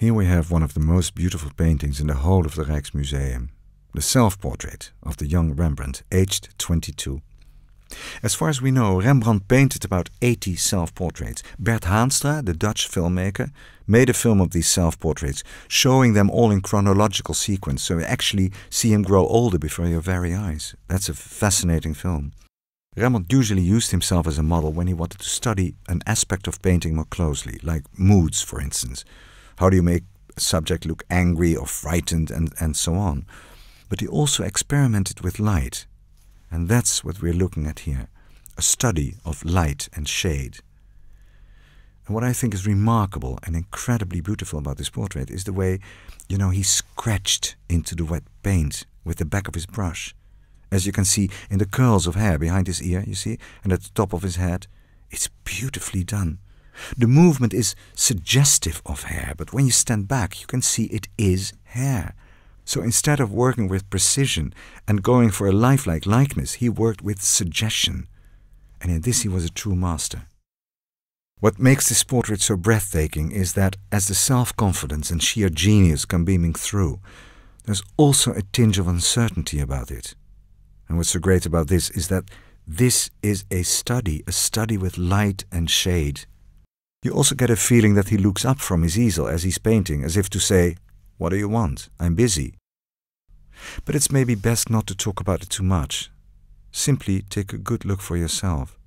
Here we have one of the most beautiful paintings in the whole of the Rijksmuseum, the self-portrait of the young Rembrandt, aged 22. As far as we know, Rembrandt painted about 80 self-portraits. Bert Haanstra, the Dutch filmmaker, made a film of these self-portraits, showing them all in chronological sequence, so you actually see him grow older before your very eyes. That's a fascinating film. Rembrandt usually used himself as a model when he wanted to study an aspect of painting more closely, like moods, for instance. How do you make a subject look angry or frightened and, and so on? But he also experimented with light. And that's what we're looking at here a study of light and shade. And what I think is remarkable and incredibly beautiful about this portrait is the way, you know, he scratched into the wet paint with the back of his brush. As you can see in the curls of hair behind his ear, you see, and at the top of his head, it's beautifully done. The movement is suggestive of hair, but when you stand back, you can see it is hair. So instead of working with precision and going for a lifelike likeness, he worked with suggestion. And in this, he was a true master. What makes this portrait so breathtaking is that, as the self confidence and sheer genius come beaming through, there's also a tinge of uncertainty about it. And what's so great about this is that this is a study, a study with light and shade, you also get a feeling that he looks up from his easel as he's painting, as if to say, What do you want? I'm busy. But it's maybe best not to talk about it too much. Simply take a good look for yourself.